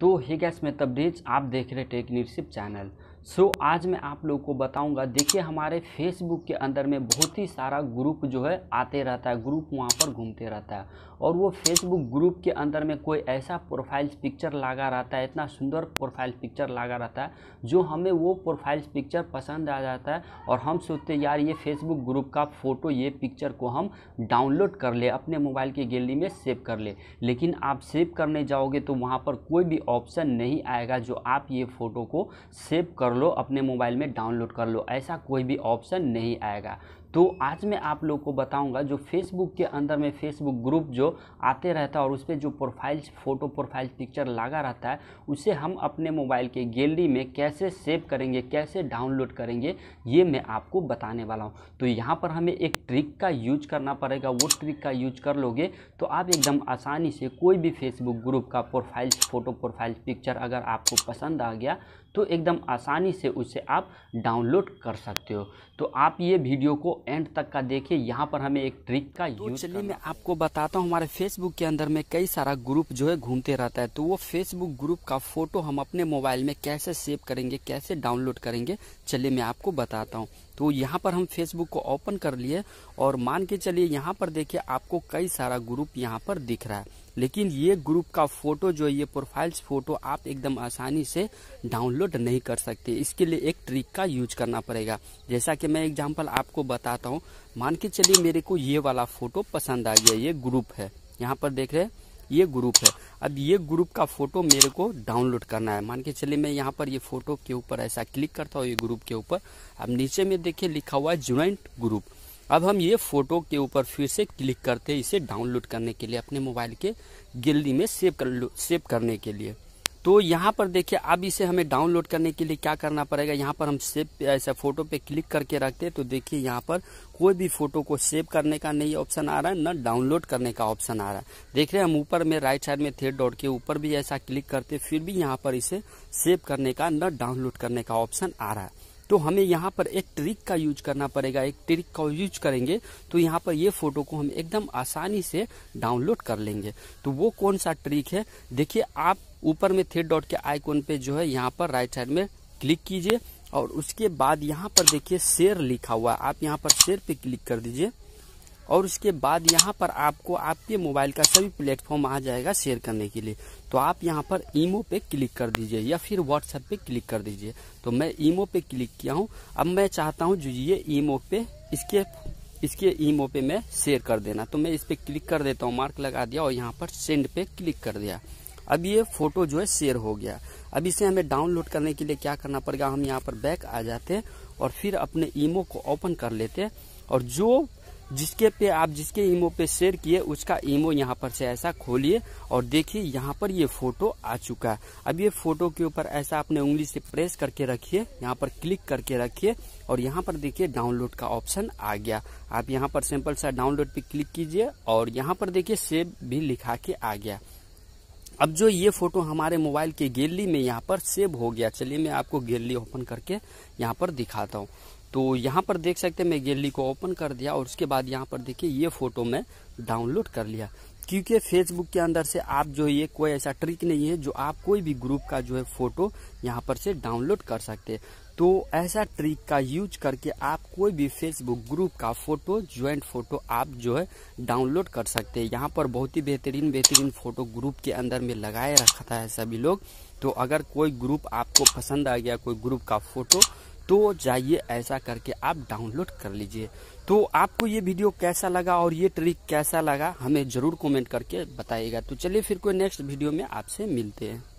तो ही गैस मैं तब्रीज आप देख रहे tech leadership channel so so, आज मैं आप लोग को बताऊंगा देखिए हमारे फेसबुक के अंदर में बहुत ही सारा ग्रुप जो है आते रहता है ग्रुप वहाँ पर घूमते रहता है और वो फेसबुक ग्रुप के अंदर में कोई ऐसा प्रोफाइल पिक्चर लगा रहता है इतना सुंदर प्रोफाइल पिक्चर लगा रहता है जो हमें वो प्रोफाइल पिक्चर पसंद आ जाता है और हम सोचते यार ये फेसबुक ग्रुप का फ़ोटो ये पिक्चर को हम डाउनलोड कर ले अपने मोबाइल की गैलरी में सेव कर ले लेकिन आप सेव करने जाओगे तो वहाँ पर कोई भी ऑप्शन नहीं आएगा जो आप ये फ़ोटो को सेव कर लो अपने मोबाइल में डाउनलोड कर लो ऐसा कोई भी ऑप्शन नहीं आएगा तो आज मैं आप लोग को बताऊंगा जो फेसबुक के अंदर में फेसबुक ग्रुप जो आते रहता है और उस पर जो प्रोफाइल्स फ़ोटो प्रोफाइल पिक्चर लगा रहता है उसे हम अपने मोबाइल के गैलरी में कैसे सेव करेंगे कैसे डाउनलोड करेंगे ये मैं आपको बताने वाला हूँ तो यहाँ पर हमें एक ट्रिक का यूज करना पड़ेगा वो ट्रिक का यूज कर लोगे तो आप एकदम आसानी से कोई भी फेसबुक ग्रुप का प्रोफाइल्स फ़ोटो प्रोफाइल पिक्चर अगर आपको पसंद आ गया तो एकदम आसानी से उसे आप डाउनलोड कर सकते हो तो आप ये वीडियो को एंड तक का देखिए यहाँ पर हमें एक ट्रिक का तो यूज चलिए मैं आपको बताता हूँ हमारे फेसबुक के अंदर में कई सारा ग्रुप जो है घूमते रहता है तो वो फेसबुक ग्रुप का फोटो हम अपने मोबाइल में कैसे सेव करेंगे कैसे डाउनलोड करेंगे चलिए मैं आपको बताता हूँ तो यहाँ पर हम फेसबुक को ओपन कर लिए और मान के चलिए यहाँ पर देखिए आपको कई सारा ग्रुप यहाँ पर दिख रहा है लेकिन ये ग्रुप का फोटो जो ये प्रोफाइल्स फोटो आप एकदम आसानी से डाउनलोड नहीं कर सकते इसके लिए एक ट्रिक का यूज करना पड़ेगा जैसा कि मैं एग्जाम्पल आपको बताता हूँ मान के चलिए मेरे को ये वाला फोटो पसंद आ गया ये ग्रुप है यहाँ पर देख रहे हैं ये ग्रुप है अब ये ग्रुप का फोटो मेरे को डाउनलोड करना है मान के चलिए मैं यहाँ पर ये फोटो के ऊपर ऐसा क्लिक करता हूँ ये ग्रुप के ऊपर अब नीचे में देखिए लिखा हुआ है ज्वाइंट ग्रुप अब हम ये फ़ोटो के ऊपर फिर से क्लिक करते हैं इसे डाउनलोड करने के लिए अपने मोबाइल के गैलरी में सेव कर सेव करने के लिए तो यहाँ पर देखिए अब इसे हमें डाउनलोड करने के लिए क्या करना पड़ेगा यहाँ पर हम सेव ऐसा फोटो पे क्लिक करके रखते हैं तो देखिए यहाँ पर कोई भी फोटो को सेव करने का नहीं ऑप्शन आ रहा है न डाउनलोड करने का ऑप्शन आ रहा है देख रहे हैं हम ऊपर में राइट साइड में थे डॉट के ऊपर भी ऐसा क्लिक करते फिर भी यहाँ पर इसे सेव करने का न डाउनलोड करने का ऑप्शन आ रहा है तो हमें यहाँ पर एक ट्रिक का यूज करना पड़ेगा एक ट्रिक का यूज करेंगे तो यहाँ पर ये फोटो को हम एकदम आसानी से डाउनलोड कर लेंगे तो वो कौन सा ट्रिक है देखिए आप ऊपर में थ्री डॉट के आइकॉन पे जो है यहाँ पर राइट साइड में क्लिक कीजिए और उसके बाद यहाँ पर देखिए शेयर लिखा हुआ है आप यहाँ पर शेयर पे क्लिक कर दीजिए और उसके बाद यहाँ पर आपको आपके मोबाइल का सभी प्लेटफॉर्म आ जाएगा शेयर करने के लिए तो आप यहाँ पर ईमो पे क्लिक कर दीजिए या फिर व्हाट्सएप पे क्लिक कर दीजिए तो मैं ईमो पे क्लिक किया हूँ अब मैं चाहता हूँ जो ये ईमो पे इसके इसके ईमो पे मैं शेयर कर देना तो मैं इस पर क्लिक कर देता हूँ मार्क लगा दिया और यहाँ पर सेंड पे क्लिक कर दिया अब ये फोटो जो है शेयर हो गया अब इसे हमें डाउनलोड करने के लिए क्या करना पड़ेगा हम यहाँ पर बैक आ जाते और फिर अपने ईमो को ओपन कर लेते और जो जिसके पे आप जिसके ईमो पे शेयर किए उसका ईमो यहाँ पर से ऐसा खोलिए और देखिए यहाँ पर ये फोटो आ चुका है अब ये फोटो के ऊपर ऐसा अपने उंगली से प्रेस करके रखिए यहाँ पर क्लिक करके रखिए और यहाँ पर देखिए डाउनलोड का ऑप्शन आ गया आप यहाँ पर सिंपल सा डाउनलोड पे क्लिक कीजिए और यहाँ पर देखिए सेव भी लिखा के आ गया अब जो ये फोटो हमारे मोबाइल के गैलरी में यहाँ पर सेव हो गया चलिए मैं आपको गैलरी ओपन करके यहाँ पर दिखाता हूँ तो यहाँ पर देख सकते हैं मैं गैलरी को ओपन कर दिया और उसके बाद यहाँ पर देखिए ये फोटो मैं डाउनलोड कर लिया क्योंकि फेसबुक के अंदर से आप जो ये कोई ऐसा ट्रिक नहीं है जो आप कोई भी ग्रुप का जो है फोटो यहाँ पर से डाउनलोड कर सकते हैं तो ऐसा ट्रिक का यूज करके आप कोई भी फेसबुक ग्रुप का फोटो ज्वाइंट फोटो आप जो है डाउनलोड कर सकते हैं यहाँ पर बहुत ही बेहतरीन बेहतरीन फोटो ग्रुप के अंदर में लगाए रखता है सभी लोग तो अगर कोई ग्रुप आपको पसंद आ गया कोई ग्रुप का फोटो तो जाइए ऐसा करके आप डाउनलोड कर लीजिए तो आपको ये वीडियो कैसा लगा और ये ट्रिक कैसा लगा हमें ज़रूर कमेंट करके बताइएगा तो चलिए फिर कोई नेक्स्ट वीडियो में आपसे मिलते हैं